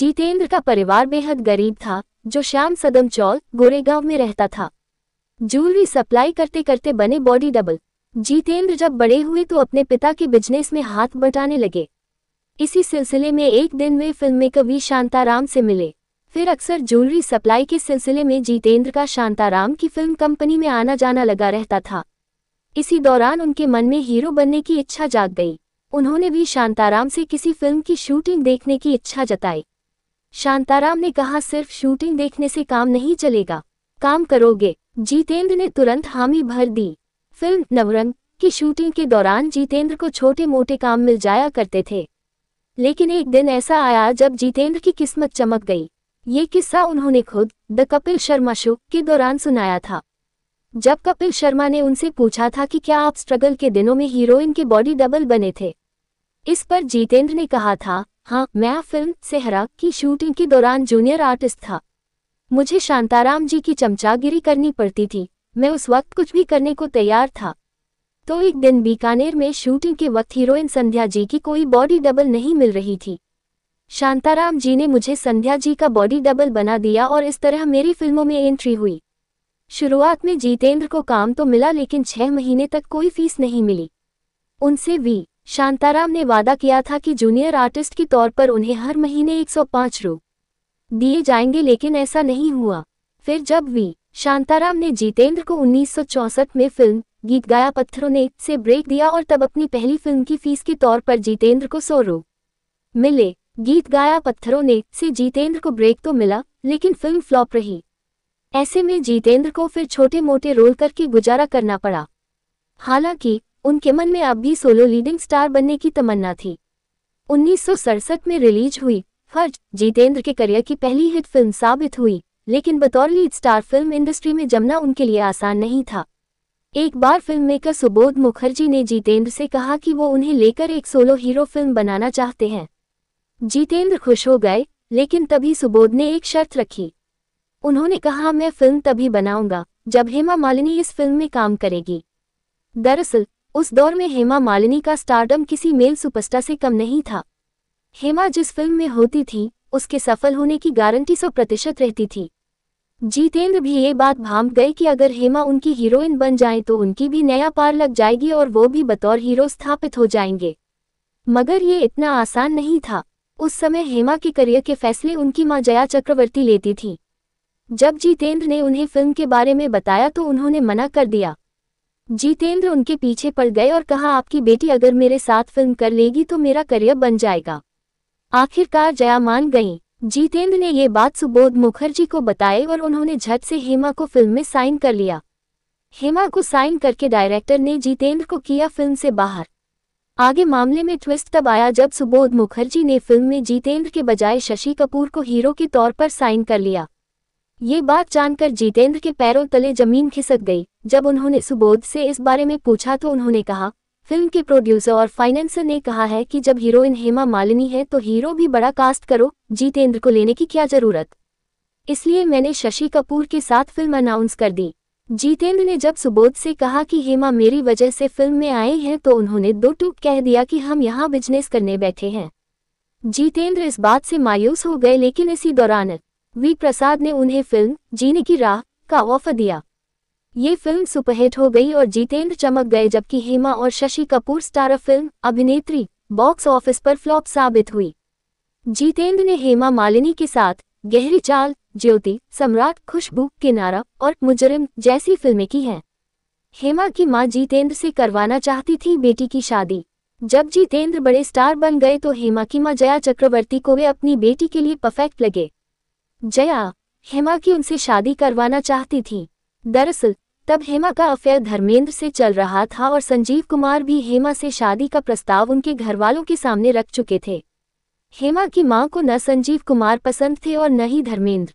जितेंद्र का परिवार बेहद गरीब था जो श्याम सदम चौल गोरेगांव में रहता था ज्वेलरी सप्लाई करते करते बने बॉडी डबल जितेंद्र जब बड़े हुए तो अपने पिता के बिजनेस में हाथ बटाने लगे इसी सिलसिले में एक दिन वे फिल्म मेकर वी शांताराम से मिले फिर अक्सर ज्वेलरी सप्लाई के सिलसिले में जितेंद्र का शांताराम की फिल्म कंपनी में आना जाना लगा रहता था इसी दौरान उनके मन में हीरो बनने की इच्छा जाग गई उन्होंने भी शांताराम से किसी फिल्म की शूटिंग देखने की इच्छा जताई शांताराम ने कहा सिर्फ शूटिंग देखने से काम नहीं चलेगा काम करोगे जीतेंद्र ने तुरंत हामी भर दी फिल्म नवरंग की शूटिंग के दौरान जीतेंद्र को छोटे मोटे काम मिल जाया करते थे लेकिन एक दिन ऐसा आया जब जीतेंद्र की किस्मत चमक गई ये किस्सा उन्होंने खुद द कपिल शर्मा शो के दौरान सुनाया था जब कपिल शर्मा ने उनसे पूछा था कि क्या आप स्ट्रगल के दिनों में हीरोइन के बॉडी डबल बने थे इस पर जितेंद्र ने कहा था हाँ मैं फिल्म सेहरा की शूटिंग के दौरान जूनियर आर्टिस्ट था मुझे शांताराम जी की चमचागिरी करनी पड़ती थी मैं उस वक्त कुछ भी करने को तैयार था तो एक दिन बीकानेर में शूटिंग के वक्त हीरोइन संध्या जी की कोई बॉडी डबल नहीं मिल रही थी शांताराम जी ने मुझे संध्या जी का बॉडी डबल बना दिया और इस तरह मेरी फिल्मों में एंट्री हुई शुरुआत में जितेंद्र को काम तो मिला लेकिन छह महीने तक कोई फीस नहीं मिली उनसे वी शांताराम ने वादा किया था कि जूनियर आर्टिस्ट के तौर पर उन्हें हर महीने 105 रू दिए जाएंगे लेकिन ऐसा नहीं हुआ फिर जब वी शांताराम ने जितेंद्र को 1964 में फिल्म गीत गाया पत्थरों ने से ब्रेक दिया और तब अपनी पहली फिल्म की फीस के तौर पर जितेंद्र को सौ रो मिले गीत गाया पत्थरों ने से जितेंद्र को ब्रेक तो मिला लेकिन फिल्म फ्लॉप रही ऐसे में जितेंद्र को फिर छोटे मोटे रोल करके गुजारा करना पड़ा हालांकि उनके मन में अब भी सोलो लीडिंग स्टार बनने की तमन्ना थी उन्नीस में रिलीज हुई फर्ज जितेंद्र के करियर की पहली हिट फिल्म साबित हुई लेकिन बतौर लीड स्टार फिल्म इंडस्ट्री में जमना उनके लिए आसान नहीं था एक बार फिल्म मेकर सुबोध मुखर्जी ने जितेंद्र से कहा कि वो उन्हें लेकर एक सोलो हीरो फिल्म बनाना चाहते हैं जितेंद्र खुश हो गए लेकिन तभी सुबोध ने एक शर्त रखी उन्होंने कहा मैं फिल्म तभी बनाऊंगा जब हेमा मालिनी इस फिल्म में काम करेगी दरअसल उस दौर में हेमा मालिनी का स्टारडम किसी मेल सुपरस्टार से कम नहीं था हेमा जिस फिल्म में होती थी उसके सफल होने की गारंटी सौ प्रतिशत रहती थी जीतेंद्र भी ये बात भांप गए कि अगर हेमा उनकी हीरोइन बन जाए तो उनकी भी नया पार लग जाएगी और वो भी बतौर हीरो स्थापित हो जाएंगे मगर ये इतना आसान नहीं था उस समय हेमा के करियर के फैसले उनकी माँ जया चक्रवर्ती लेती थी जब जीतेंद्र ने उन्हें फिल्म के बारे में बताया तो उन्होंने मना कर दिया जितेंद्र उनके पीछे पड़ गए और कहा आपकी बेटी अगर मेरे साथ फिल्म कर लेगी तो मेरा करियर बन जाएगा आखिरकार जया मान गई जितेंद्र ने ये बात सुबोध मुखर्जी को बताई और उन्होंने झट से हेमा को फिल्म में साइन कर लिया हेमा को साइन करके डायरेक्टर ने जितेंद्र को किया फिल्म से बाहर आगे मामले में ट्विस्ट तब आया जब सुबोध मुखर्जी ने फिल्म में जितेंद्र के बजाय शशि कपूर को हीरो के तौर पर साइन कर लिया ये बात जानकर जितेंद्र के पैरों तले जमीन खिसक गई जब उन्होंने सुबोध से इस बारे में पूछा तो उन्होंने कहा फिल्म के प्रोड्यूसर और फाइनेंसर ने कहा है कि जब हीरोइन हेमा मालिनी है तो हीरो भी बड़ा कास्ट करो जितेंद्र को लेने की क्या जरूरत इसलिए मैंने शशि कपूर के साथ फिल्म अनाउंस कर दी जितेंद्र ने जब सुबोध से कहा कि हेमा मेरी वजह से फिल्म में आए हैं तो उन्होंने दो टूक कह दिया कि हम यहाँ बिजनेस करने बैठे हैं जितेंद्र इस बात से मायूस हो गए लेकिन इसी दौरान वी प्रसाद ने उन्हें फिल्म जीने की राह का ऑफर दिया ये फिल्म सुपरहिट हो गई और जितेंद्र चमक गए जबकि हेमा और शशि कपूर स्टार फिल्म अभिनेत्री बॉक्स ऑफिस पर फ्लॉप साबित हुई जितेंद्र ने हेमा मालिनी के साथ गहरी चाल ज्योति सम्राट खुशबू किनारा और मुजरिम जैसी फिल्में की हैं हेमा की मां जितेंद्र से करवाना चाहती थी बेटी की शादी जब जितेंद्र बड़े स्टार बन गए तो हेमा की मां जया चक्रवर्ती को वे अपनी बेटी के लिए परफेक्ट लगे जया हेमा की उनसे शादी करवाना चाहती थी दरअसल तब हेमा का अफेयर धर्मेंद्र से चल रहा था और संजीव कुमार भी हेमा से शादी का प्रस्ताव उनके घरवालों के सामने रख चुके थे हेमा की मां को न संजीव कुमार पसंद थे और न ही धर्मेंद्र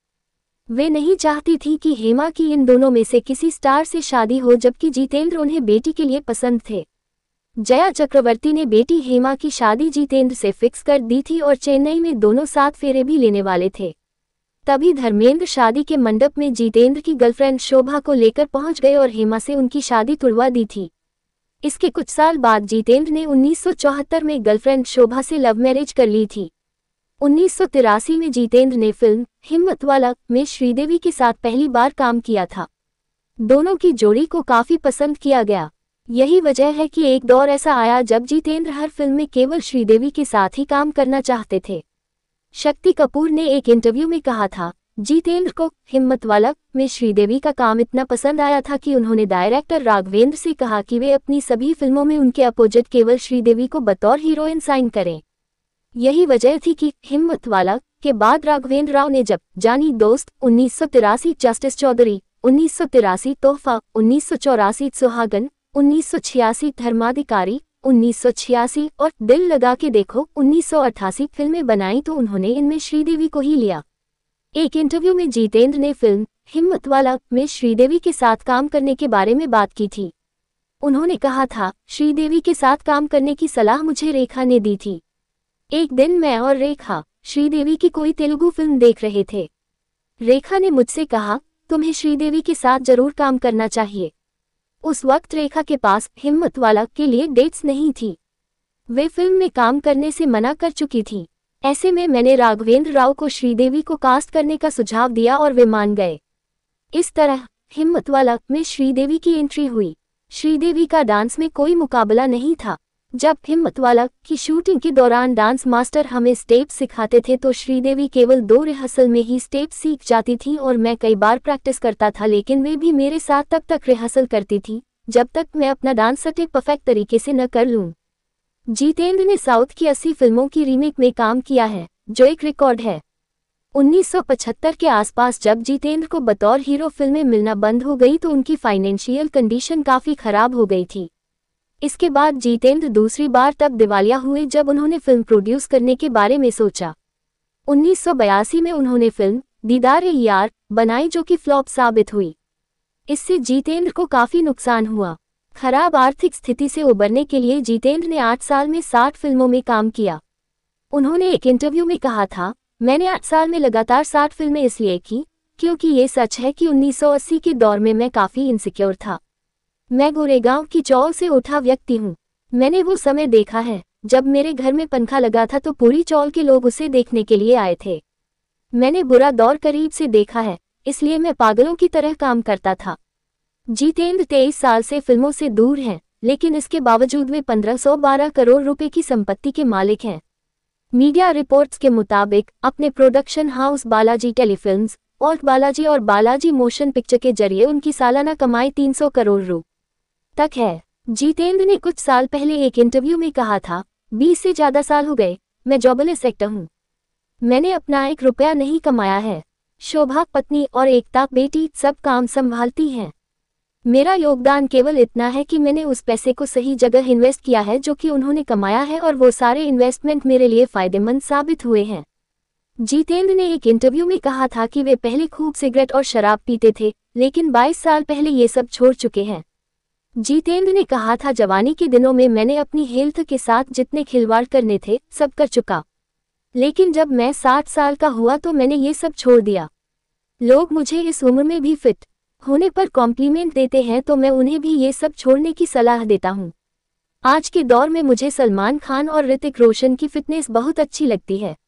वे नहीं चाहती थी कि हेमा की इन दोनों में से किसी स्टार से शादी हो जबकि जितेंद्र उन्हें बेटी के लिए पसंद थे जया चक्रवर्ती ने बेटी हेमा की शादी जितेंद्र से फिक्स कर दी थी और चेन्नई में दोनों साथ फेरे भी लेने वाले थे तभी धर्मेंद्र शादी के मंडप में जितेंद्र की गर्लफ्रेंड शोभा को लेकर पहुंच गए और हेमा से उनकी शादी तुड़वा दी थी इसके कुछ साल बाद जितेंद्र ने 1974 में गर्लफ्रेंड शोभा से लव मैरिज कर ली थी उन्नीस में जितेंद्र ने फिल्म हिम्मतवाला में श्रीदेवी के साथ पहली बार काम किया था दोनों की जोड़ी को काफ़ी पसंद किया गया यही वजह है कि एक दौर ऐसा आया जब जितेंद्र हर फिल्म में केवल श्रीदेवी के साथ ही काम करना चाहते थे शक्ति कपूर ने एक इंटरव्यू में कहा था जीतेंद्र को हिम्मत वाला में श्रीदेवी का काम इतना पसंद आया था कि उन्होंने डायरेक्टर राघवेंद्र से कहा कि वे अपनी सभी फिल्मों में उनके अपोजिट केवल श्रीदेवी को बतौर हीरोइन साइन करें यही वजह थी कि हिम्मत वाला के बाद राघवेंद्र राव ने जब जानी दोस्त उन्नीस जस्टिस चौधरी उन्नीस तोहफा उन्नीस सुहागन उन्नीस धर्माधिकारी उन्नीस और दिल लगा के देखो 1988 फिल्में बनाई तो उन्होंने इनमें श्रीदेवी को ही लिया एक इंटरव्यू में जीतेंद्र ने फिल्म हिम्मत वाला में श्रीदेवी के साथ काम करने के बारे में बात की थी उन्होंने कहा था श्रीदेवी के साथ काम करने की सलाह मुझे रेखा ने दी थी एक दिन मैं और रेखा श्रीदेवी की कोई तेलुगु फिल्म देख रहे थे रेखा ने मुझसे कहा तुम्हें श्रीदेवी के साथ जरूर काम करना चाहिए उस वक्त रेखा के पास हिम्मत वाला के लिए डेट्स नहीं थी वे फिल्म में काम करने से मना कर चुकी थी ऐसे में मैंने राघवेंद्र राव को श्रीदेवी को कास्ट करने का सुझाव दिया और वे मान गए इस तरह हिम्मत वाला में श्रीदेवी की एंट्री हुई श्रीदेवी का डांस में कोई मुकाबला नहीं था जब हिम्मत वाला की शूटिंग के दौरान डांस मास्टर हमें स्टेप सिखाते थे तो श्रीदेवी केवल दो रिहर्सल में ही स्टेप सीख जाती थी और मैं कई बार प्रैक्टिस करता था लेकिन वे भी मेरे साथ तब तक, तक रिहर्सल करती थी जब तक मैं अपना डांस सटेप परफेक्ट तरीके से न कर लूँ जीतेंद्र ने साउथ की अस्सी फिल्मों की रीमेक में काम किया है जो एक रिकॉर्ड है 1975 के आसपास जब जीतेंद्र को बतौर हीरो फिल्में मिलना बंद हो गई तो उनकी फाइनेंशियल कंडीशन काफ़ी खराब हो गई थी इसके बाद जीतेंद्र दूसरी बार तब दिवालिया हुए जब उन्होंने फिल्म प्रोड्यूस करने के बारे में सोचा बयासी में उन्होंने फिल्म दीदार यार बनाई जो कि फ्लॉप साबित हुई इससे जीतेंद्र को काफ़ी नुकसान हुआ खराब आर्थिक स्थिति से उबरने के लिए जीतेंद्र ने आठ साल में साठ फिल्मों में काम किया उन्होंने एक इंटरव्यू में कहा था मैंने आठ साल में लगातार साठ फिल्में इसलिए की क्योंकि ये सच है कि 1980 के दौर में मैं काफ़ी इनसिक्योर था मैं गोरेगांव की चौल से उठा व्यक्ति हूँ मैंने वो समय देखा है जब मेरे घर में पंखा लगा था तो पूरी चौल के लोग उसे देखने के लिए आए थे मैंने बुरा दौर करीब से देखा है इसलिए मैं पागलों की तरह काम करता था जीतेंद्र तेईस साल से फिल्मों से दूर हैं लेकिन इसके बावजूद वे 1512 करोड़ रुपए की संपत्ति के मालिक हैं मीडिया रिपोर्ट्स के मुताबिक अपने प्रोडक्शन हाउस बालाजी टेलीफिल्म्स और बालाजी और बालाजी मोशन पिक्चर के जरिए उनकी सालाना कमाई 300 करोड़ रूप तक है जीतेंद्र ने कुछ साल पहले एक इंटरव्यू में कहा था बीस से ज्यादा साल हो गए मैं जॉबलेस सेक्टर हूँ मैंने अपना एक रुपया नहीं कमाया है शोभा पत्नी और एकता बेटी सब काम संभालती हैं मेरा योगदान केवल इतना है कि मैंने उस पैसे को सही जगह इन्वेस्ट किया है जो कि उन्होंने कमाया है और वो सारे इन्वेस्टमेंट मेरे लिए फायदेमंद साबित हुए हैं जीतेंद्र ने एक इंटरव्यू में कहा था कि वे पहले खूब सिगरेट और शराब पीते थे लेकिन 22 साल पहले ये सब छोड़ चुके हैं जीतेंद्र ने कहा था जवानी के दिनों में मैंने अपनी हेल्थ के साथ जितने खिलवाड़ करने थे सब कर चुका लेकिन जब मैं साठ साल का हुआ तो मैंने ये सब छोड़ दिया लोग मुझे इस उम्र में भी फिट होने पर कॉम्प्लीमेंट देते हैं तो मैं उन्हें भी ये सब छोड़ने की सलाह देता हूँ आज के दौर में मुझे सलमान खान और ऋतिक रोशन की फिटनेस बहुत अच्छी लगती है